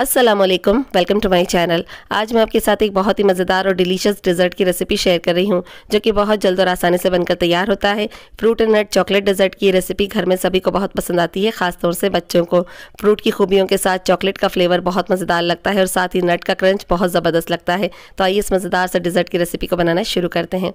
अस्सलाम वालेकुम welcome to my channel आज मैं आपके साथ एक बहुत ही मज़ेदार और डिलीशियस डिज़र्ट की रेसिपी शेयर कर रही हूँ जो कि बहुत जल्द और आसानी से बनकर तैयार होता है fruit and nut chocolate dessert की रेसिपी घर में सभी को बहुत पसंद आती है खासतौर से बच्चों को फ्रूट की खूबियों के साथ चॉकलेट का फ्लेवर बहुत मज़ेदार लगता है और साथ ही नट का क्रंच बहुत ज़बरदस्त लगता है तो आइए इस मज़ेदार से डिज़र्ट की रेसिपी को बनाना शुरू करते हैं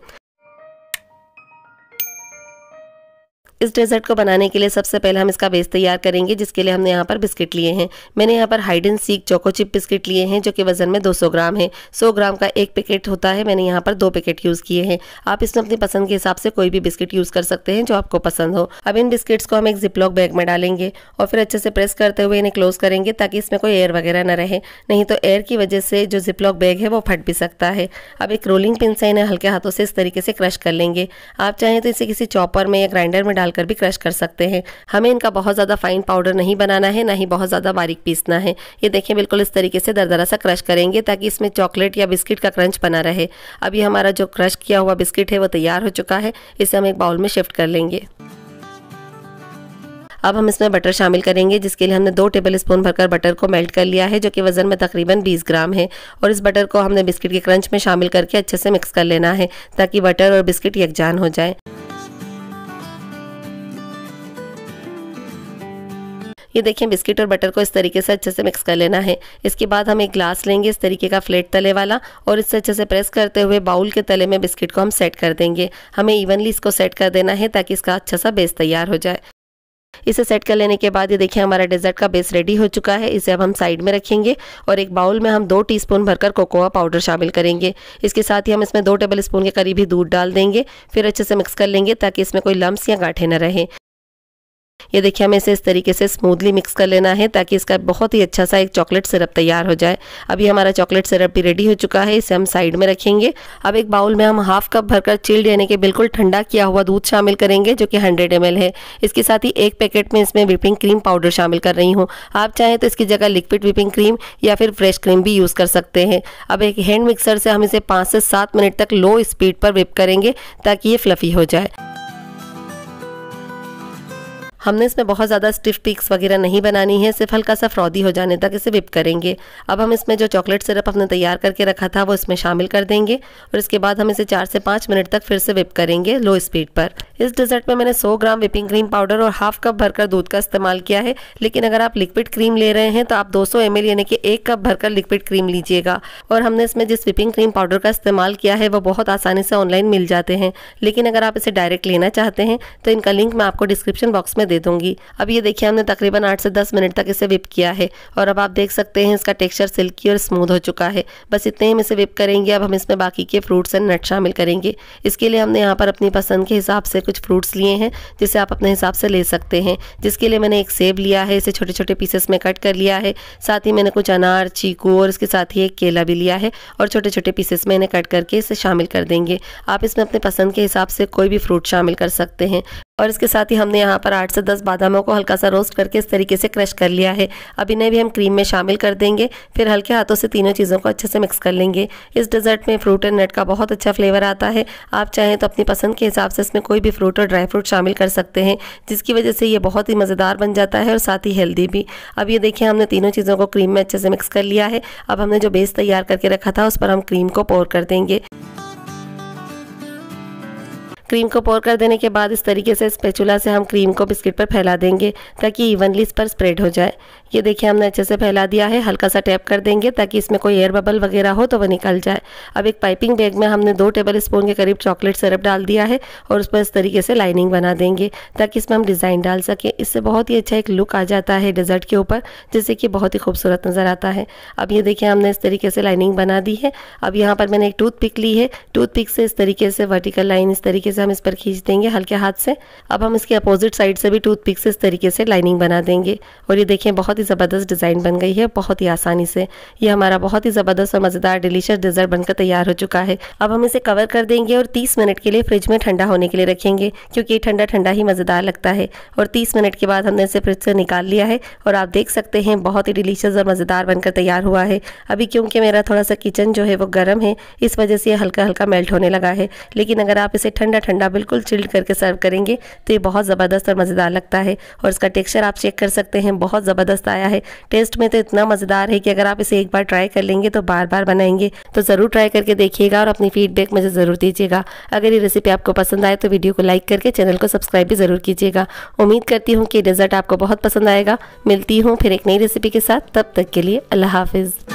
इस डेजर्ट को बनाने के लिए सबसे पहले हम इसका बेस तैयार करेंगे जिसके लिए हमने यहाँ पर बिस्किट लिए हैं मैंने यहाँ पर hide and seek choco chip biscuit लिए हैं जो कि वजन में 200 ग्राम है 100 ग्राम का एक पैकेट होता है मैंने यहाँ पर दो पैकेट यूज़ किए हैं आप इसमें अपनी पसंद के हिसाब से कोई भी बिस्किट यूज़ कर सकते हैं जो आपको पसंद हो अब इन बिस्किट्स को हम एक जिपलॉक बैग में डालेंगे और फिर अच्छे से प्रेस करते हुए इन्हें क्लोज करेंगे ताकि इसमें कोई एयर वगैरह न रहे नहीं तो एयर की वजह से जो जिपलॉक बैग है वो फट भी सकता है अब एक रोलिंग पिन से इन्हें हल्के हाथों से इस तरीके से क्रश कर लेंगे आप चाहें तो इसे किसी चॉपर में या ग्राइंडर में डाल डालकर भी क्रश कर सकते हैं हमें इनका बहुत ज़्यादा फाइन पाउडर नहीं बनाना है ना ही बहुत ज़्यादा बारीक पीसना है ये देखें बिल्कुल इस तरीके से दरदरा सा क्रश करेंगे ताकि इसमें चॉकलेट या बिस्किट का क्रंच बना रहे अभी हमारा जो क्रश किया हुआ बिस्किट है वो तैयार हो चुका है इसे हम एक बाउल में शिफ्ट कर लेंगे अब हम इसमें बटर शामिल करेंगे जिसके लिए हमने दो टेबल स्पून भरकर बटर को मेल्ट कर लिया है जो कि वज़न में तकरीबन 20 ग्राम है और इस बटर को हमने बिस्किट के क्रंच में शामिल करके अच्छे से मिक्स कर लेना है ताकि बटर और बिस्किट यकजान हो जाए ये देखिए बिस्किट और बटर को इस तरीके से अच्छे से मिक्स कर लेना है इसके बाद हम एक ग्लास लेंगे इस तरीके का फ्लेट तले वाला और इससे अच्छे से प्रेस करते हुए बाउल के तले में बिस्किट को हम सेट कर देंगे हमें इवनली इसको सेट कर देना है ताकि इसका अच्छा सा बेस तैयार हो जाए इसे सेट कर लेने के बाद ये देखिए हमारा डेजर्ट का बेस रेडी हो चुका है इसे अब हम साइड में रखेंगे और एक बाउल में हम दो टीस्पून भरकर कोकोआ पाउडर शामिल करेंगे इसके साथ ही हम इसमें दो टेबल स्पून के करीब ही दूध डाल देंगे फिर अच्छे से मिक्स कर लेंगे ताकि इसमें कोई लम्स या गाठे न रहें ये देखिए हमें इसे इस तरीके से स्मूथली मिक्स कर लेना है ताकि इसका बहुत ही अच्छा सा एक चॉकलेट सिरप तैयार हो जाए अभी हमारा चॉकलेट सिरप भी रेडी हो चुका है इसे हम साइड में रखेंगे अब एक बाउल में हम हाफ कप भरकर चिल्ड यानी कि बिल्कुल ठंडा किया हुआ दूध शामिल करेंगे जो कि हंड्रेड एम है इसके साथ ही एक पैकेट में इसमें विपिंग क्रीम पाउडर शामिल कर रही हूँ आप चाहें तो इसकी जगह लिक्विड विपिंग क्रीम या फिर फ्रेश क्रीम भी यूज़ कर सकते हैं अब एक हैंड मिक्सर से हम इसे पाँच से सात मिनट तक लो स्पीड पर व्हिप करेंगे ताकि ये फ्लफ़ी हो जाए हमने इसमें बहुत ज़्यादा स्टिफ पीक्स वगैरह नहीं बनानी है सिर्फ हल्का सा फ्रॉदी हो जाने तक इसे विप करेंगे अब हम इसमें जो चॉकलेट सिरप हमने तैयार करके रखा था वो इसमें शामिल कर देंगे और इसके बाद हम इसे चार से पाँच मिनट तक फिर से विप करेंगे लो स्पीड पर इस डिज़र्ट में मैंने 100 ग्राम विपिंग क्रीम पाउडर और हाफ कप भरकर दूध का इस्तेमाल किया है लेकिन अगर आप लिक्विड क्रीम ले रहे हैं तो आप 200 सौ एम यानी कि एक कप भरकर लिक्विड क्रीम लीजिएगा और हमने इसमें जिस विपिंग क्रीम पाउडर का इस्तेमाल किया है वो बहुत आसानी से ऑनलाइन मिल जाते हैं लेकिन अगर आप इसे डायरेक्ट लेना चाहते हैं तो इनका लिंक मैं आपको डिस्क्रिप्शन बॉक्स में दे दे दूंगी अब ये देखिए हमने तकरीबन आठ से दस मिनट तक इसे विप किया है और अब आप देख सकते हैं इसका टेक्सचर सिल्की और स्मूथ हो चुका है बस इतने ही हम इसे विप करेंगे अब हम इसमें बाकी के फ्रूट्स एंड नट शामिल करेंगे इसके लिए हमने यहाँ पर अपनी पसंद के हिसाब से कुछ फ्रूट्स लिए हैं जिसे आप अपने हिसाब से ले सकते हैं जिसके लिए मैंने एक सेब लिया है इसे छोटे छोटे पीसेस में कट कर लिया है साथ ही मैंने कुछ अनार चीकू और इसके साथ ही एक केला भी लिया है और छोटे छोटे पीसेस में इन्हें कट करके इसे शामिल कर देंगे आप इसमें अपने पसंद के हिसाब से कोई भी फ्रूट शामिल कर सकते हैं और इसके साथ ही हमने यहाँ पर आठ से दस बादामों को हल्का सा रोस्ट करके इस तरीके से क्रश कर लिया है अब इन्हें भी हम क्रीम में शामिल कर देंगे फिर हल्के हाथों से तीनों चीज़ों को अच्छे से मिक्स कर लेंगे इस डिज़र्ट में फ्रूट एंड नट का बहुत अच्छा फ्लेवर आता है आप चाहें तो अपनी पसंद के हिसाब से इसमें कोई भी फ्रूट और ड्राई फ्रूट शामिल कर सकते हैं जिसकी वजह से ये बहुत ही मज़ेदार बन जाता है और साथ ही हेल्दी भी अब ये देखिए हमने तीनों चीज़ों को क्रीम में अच्छे से मिक्स कर लिया है अब हमने जो बेस तैयार करके रखा था उस पर हम क्रीम को पोर कर देंगे क्रीम को पोर कर देने के बाद इस तरीके से स्पेचुला से हम क्रीम को बिस्किट पर फैला देंगे ताकि इवनली इस पर स्प्रेड हो जाए ये देखिए हमने अच्छे से फैला दिया है हल्का सा टैप कर देंगे ताकि इसमें कोई एयर बबल वगैरह हो तो वह निकल जाए अब एक पाइपिंग बैग में हमने दो टेबल स्पून के करीब चॉकलेट सिरप डाल दिया है और उस पर इस तरीके से लाइनिंग बना देंगे ताकि इसमें हम डिज़ाइन डाल सकें इससे बहुत ही अच्छा एक लुक आ जाता है डिजर्ट के ऊपर जिससे कि बहुत ही खूबसूरत नज़र आता है अब ये देखिए हमने इस तरीके से लाइनिंग बना दी है अब यहाँ पर मैंने एक टूथ पिक ली है टूथ पिक से इस तरीके से वर्टिकल लाइन इस तरीके से हम इस पर खींच देंगे हल्के हाथ से अब हम इसके अपोजिट साइड से भी टूथ पिक से इस तरीके से लाइनिंग बना देंगे और ये देखें बहुत बहुत ही ज़बरदस्त डिज़ाइन बन गई है बहुत ही आसानी से ये हमारा बहुत ही ज़बरदस्त और मज़ेदार डिलीशियस डिज़र्ट बनकर तैयार हो चुका है अब हम इसे कवर कर देंगे और तीस मिनट के लिए फ्रिज में ठंडा होने के लिए रखेंगे क्योंकि ये ठंडा ठंडा ही मज़ेदार लगता है और तीस मिनट के बाद हमने इसे फ्रिज से निकाल लिया है और आप देख सकते हैं बहुत ही डिलीशियस और मज़ेदार बनकर तैयार हुआ है अभी क्योंकि मेरा थोड़ा सा किचन जो है वो गर्म है इस वजह से ये हल्का हल्का मेल्ट होने लगा है लेकिन अगर आप इसे ठंडा ठंडा बिल्कुल चिल्ड करके सर्व करेंगे तो ये बहुत ज़बरदस्त और मज़ेदार लगता है और इसका टेक्सचर आप चेक कर सकते हैं बहुत ज़बरदस्त मस्त आया है टेस्ट में तो इतना मज़ेदार है कि अगर आप इसे एक बार ट्राई कर लेंगे तो बार बार बनाएंगे तो ज़रूर ट्राई करके देखिएगा और अपनी फीडबैक मुझे ज़रूर दीजिएगा अगर ये रेसिपी आपको पसंद आए तो वीडियो को लाइक करके चैनल को सब्सक्राइब भी ज़रूर कीजिएगा उम्मीद करती हूँ कि डेजर्ट आपको बहुत पसंद आएगा मिलती हूँ फिर एक नई रेसिपी के साथ तब तक के लिए अल्लाह हाफिज़